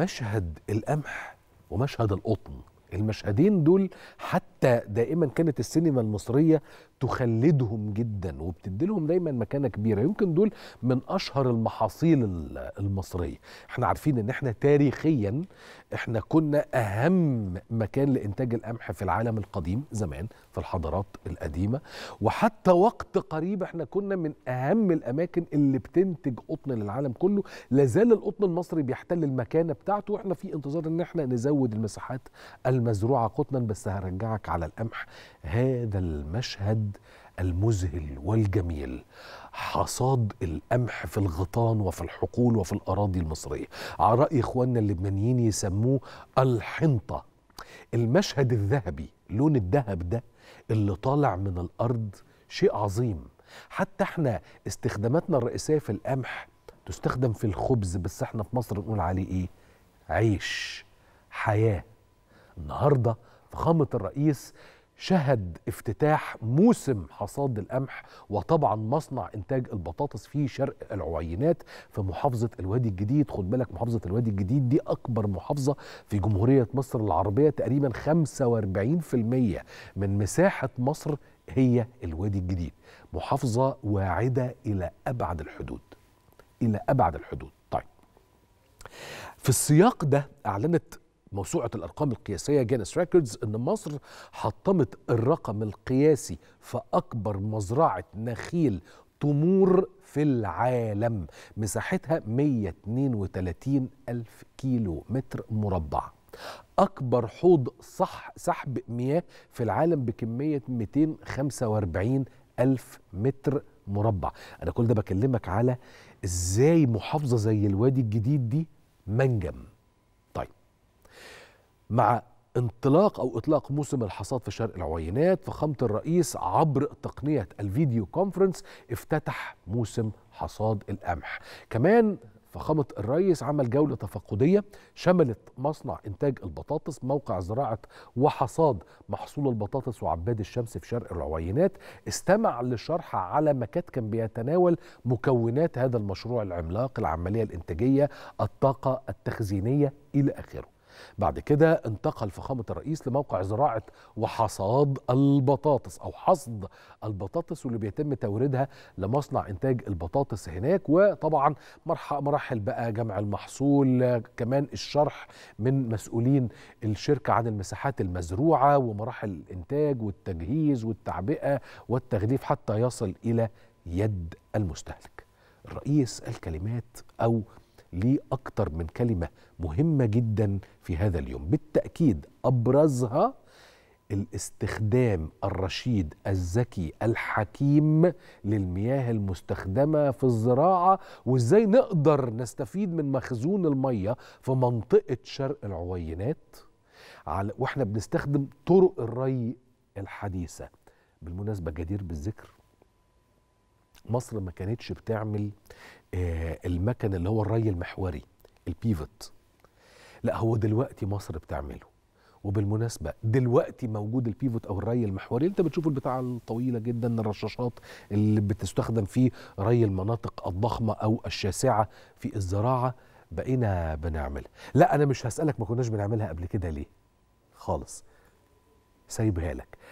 مشهد القمح ومشهد القطن المشهدين دول حتى دائما كانت السينما المصريه بتخلدهم جدا وبتدي لهم دايما مكانه كبيره يمكن دول من اشهر المحاصيل المصريه احنا عارفين ان احنا تاريخيا احنا كنا اهم مكان لانتاج القمح في العالم القديم زمان في الحضارات القديمه وحتى وقت قريب احنا كنا من اهم الاماكن اللي بتنتج قطن للعالم كله لازال القطن المصري بيحتل المكانه بتاعته واحنا في انتظار ان احنا نزود المساحات المزروعه قطنا بس هرجعك على القمح هذا المشهد المذهل والجميل حصاد القمح في الغطان وفي الحقول وفي الأراضي المصرية على رأي إخواننا اللبنانيين يسموه الحنطة المشهد الذهبي لون الذهب ده اللي طالع من الأرض شيء عظيم حتى احنا استخداماتنا الرئيسية في القمح تستخدم في الخبز بس احنا في مصر نقول عليه ايه عيش حياة النهاردة فخامة الرئيس شهد افتتاح موسم حصاد القمح وطبعا مصنع انتاج البطاطس في شرق العوينات في محافظه الوادي الجديد خد بالك محافظه الوادي الجديد دي اكبر محافظه في جمهوريه مصر العربيه تقريبا 45% من مساحه مصر هي الوادي الجديد محافظه واعده الى ابعد الحدود الى ابعد الحدود طيب في السياق ده اعلنت موسوعة الأرقام القياسية جينيس ريكوردز إن مصر حطمت الرقم القياسي في أكبر مزرعة نخيل تمور في العالم مساحتها 132 ألف كيلو متر مربع أكبر حوض صح سحب مياه في العالم بكمية 245 ألف متر مربع أنا كل ده بكلمك على إزاي محافظة زي الوادي الجديد دي منجم مع انطلاق او اطلاق موسم الحصاد في شرق العوينات فخامه الرئيس عبر تقنيه الفيديو كونفرنس افتتح موسم حصاد القمح كمان فخامة الرئيس عمل جولة تفقدية شملت مصنع إنتاج البطاطس موقع زراعة وحصاد محصول البطاطس وعباد الشمس في شرق العوينات استمع لشرح على مكات كان بيتناول مكونات هذا المشروع العملاق العملية الإنتاجية الطاقة التخزينية إلى آخره بعد كده انتقل فخامة الرئيس لموقع زراعة وحصاد البطاطس أو حصد البطاطس واللي بيتم توريدها لمصنع إنتاج البطاطس هناك وطبعا مراحل بقى جمع المحصول كمان الشرح من مسؤولين الشركة عن المساحات المزروعة ومراحل الإنتاج والتجهيز والتعبئة والتغليف حتى يصل إلى يد المستهلك الرئيس الكلمات أو ليه أكتر من كلمة مهمة جدا في هذا اليوم بالتأكيد أبرزها الاستخدام الرشيد الذكي الحكيم للمياه المستخدمه في الزراعه وازاي نقدر نستفيد من مخزون الميه في منطقه شرق العوينات على واحنا بنستخدم طرق الري الحديثه بالمناسبه جدير بالذكر مصر ما كانتش بتعمل آه، المكن اللي هو الري المحوري البيفوت لا هو دلوقتي مصر بتعمله وبالمناسبة دلوقتي موجود البيفوت أو الري المحوري أنت بتشوف البتاعة الطويلة جدا الرشاشات اللي بتستخدم في ري المناطق الضخمة أو الشاسعة في الزراعة بقينا بنعملها لا أنا مش هسألك ما كناش بنعملها قبل كده ليه خالص سايبها لك